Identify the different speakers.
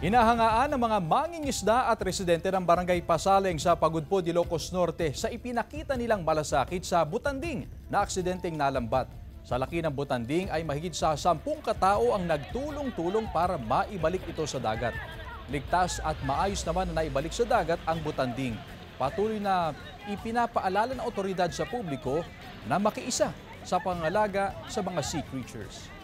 Speaker 1: Inahangaan ng mga mangingisda at residente ng Barangay Pasaleng sa Pagudpo, Ilocos Norte sa ipinakita nilang malasakit sa Butanding na aksidenteng nalambat. Sa laki ng Butanding ay mahigit sa sampung katao ang nagtulong-tulong para maibalik ito sa dagat. Ligtas at maayos naman na naibalik sa dagat ang Butanding. Patuloy na ipinapaalala ng otoridad sa publiko na makiisa sa pangalaga sa mga sea creatures.